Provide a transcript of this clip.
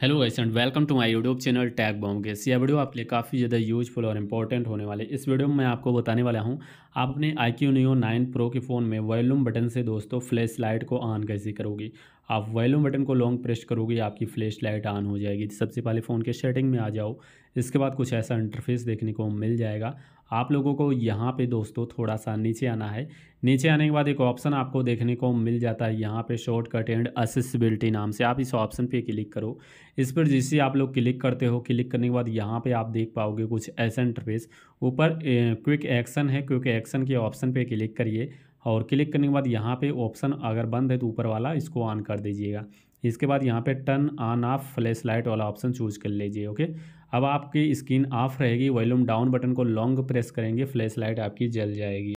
hello guys and welcome to my YouTube channel tag bomb guess यह वीडियो आपके लिए काफ़ी ज़्यादा यूजफुल और इंपॉर्टेंट होने वाले इस वीडियो में मैं आपको बताने वाला हूं आप अपने I Q neo nine pro के फ़ोन में वॉल्यूम बटन से दोस्तों फ्लैश लाइट को ऑन कैसे करोगी आप वॉल्यूम बटन को लॉन्ग प्रेस करोगे आपकी फ्लैश लाइट ऑन हो जाएगी सबसे पहले फ़ोन के सेटिंग में आ जाओ इसके बाद कुछ ऐसा इंटरफेस देखने को मिल जाएगा आप लोगों को यहाँ पे दोस्तों थोड़ा सा नीचे आना है नीचे आने के बाद एक ऑप्शन आपको देखने को मिल जाता है यहाँ पे शॉर्टकट एंड असेसिबिलिटी नाम से आप इस ऑप्शन पे क्लिक करो इस पर जिससे आप लोग क्लिक करते हो क्लिक करने के बाद यहाँ पे आप देख पाओगे कुछ ऐसा इंटरफेस ऊपर क्विक एक्शन है क्विक एक्शन के ऑप्शन पर क्लिक करिए और क्लिक करने के बाद यहाँ पे ऑप्शन अगर बंद है तो ऊपर वाला इसको ऑन कर दीजिएगा इसके बाद यहाँ पे turn on off flash light वाला ऑप्शन चूज कर लीजिए ओके अब आपकी स्क्रीन ऑफ रहेगी वॉल्यूम डाउन बटन को लॉन्ग प्रेस करेंगे फ्लैश लाइट आपकी जल जाएगी